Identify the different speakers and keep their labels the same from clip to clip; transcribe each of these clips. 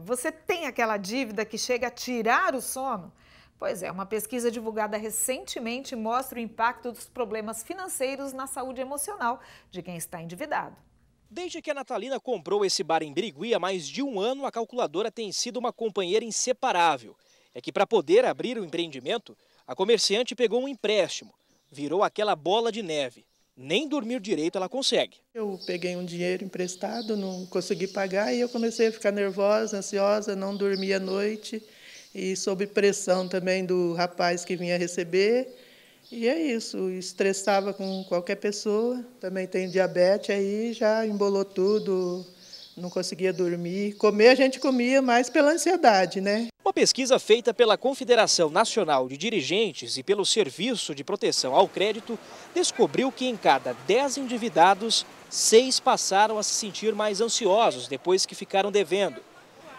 Speaker 1: Você tem aquela dívida que chega a tirar o sono? Pois é, uma pesquisa divulgada recentemente mostra o impacto dos problemas financeiros na saúde emocional de quem está endividado. Desde que a Natalina comprou esse bar em Brigui há mais de um ano, a calculadora tem sido uma companheira inseparável. É que para poder abrir o empreendimento, a comerciante pegou um empréstimo, virou aquela bola de neve nem dormir direito ela consegue.
Speaker 2: Eu peguei um dinheiro emprestado, não consegui pagar e eu comecei a ficar nervosa, ansiosa, não dormia à noite e sob pressão também do rapaz que vinha receber. E é isso, estressava com qualquer pessoa. Também tem diabetes, aí já embolou tudo, não conseguia dormir. Comer a gente comia mais pela ansiedade, né?
Speaker 1: Uma pesquisa feita pela Confederação Nacional de Dirigentes e pelo Serviço de Proteção ao Crédito descobriu que em cada 10 endividados, seis passaram a se sentir mais ansiosos depois que ficaram devendo.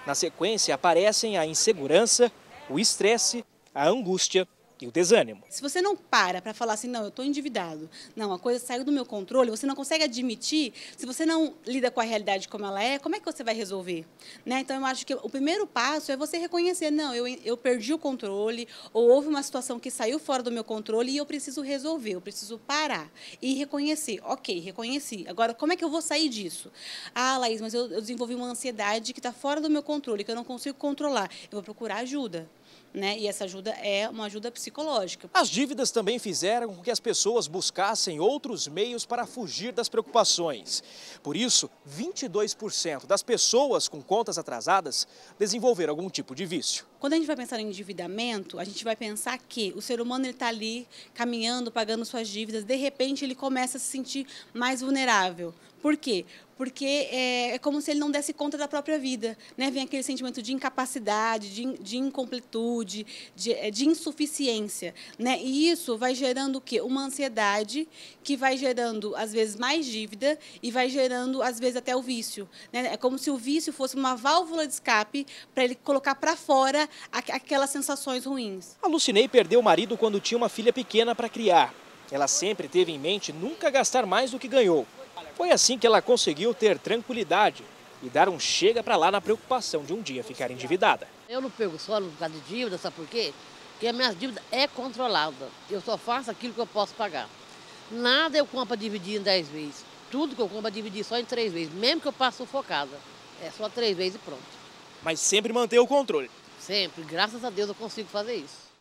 Speaker 1: Na sequência, aparecem a insegurança, o estresse, a angústia e o desânimo.
Speaker 3: Se você não para para falar assim, não, eu estou endividado, não, a coisa saiu do meu controle, você não consegue admitir, se você não lida com a realidade como ela é, como é que você vai resolver? Né? Então, eu acho que o primeiro passo é você reconhecer, não, eu, eu perdi o controle, ou houve uma situação que saiu fora do meu controle e eu preciso resolver, eu preciso parar e reconhecer. Ok, reconheci. Agora, como é que eu vou sair disso? Ah, Laís, mas eu, eu desenvolvi uma ansiedade que está fora do meu controle, que eu não consigo controlar. Eu vou procurar ajuda. Né? E essa ajuda é uma ajuda psicológica.
Speaker 1: As dívidas também fizeram com que as pessoas buscassem outros meios para fugir das preocupações. Por isso, 22% das pessoas com contas atrasadas desenvolveram algum tipo de vício.
Speaker 3: Quando a gente vai pensar em endividamento, a gente vai pensar que o ser humano está ali caminhando, pagando suas dívidas, de repente ele começa a se sentir mais vulnerável. Por quê? Porque é, é como se ele não desse conta da própria vida. Né? Vem aquele sentimento de incapacidade, de, de incompletude, de, é, de, insuficiência. Né? E isso vai gerando o quê? Uma ansiedade que vai gerando, às vezes, mais dívida e vai gerando, às vezes, até o vício. Né? É como se o vício fosse uma válvula de escape para ele colocar para fora aquelas sensações ruins.
Speaker 1: Alucinei perdeu o marido quando tinha uma filha pequena para criar. Ela sempre teve em mente nunca gastar mais do que ganhou. Foi assim que ela conseguiu ter tranquilidade e dar um chega para lá na preocupação de um dia ficar endividada.
Speaker 3: Eu não pego só no caso de dívida, sabe por quê? Porque a minha dívida é controlada. Eu só faço aquilo que eu posso pagar. Nada eu compro a dividir em 10 vezes. Tudo que eu compro a dividir só em 3 vezes, mesmo que eu passe sufocada. É só 3 vezes e pronto.
Speaker 1: Mas sempre manter o controle.
Speaker 3: Sempre, graças a Deus eu consigo fazer isso.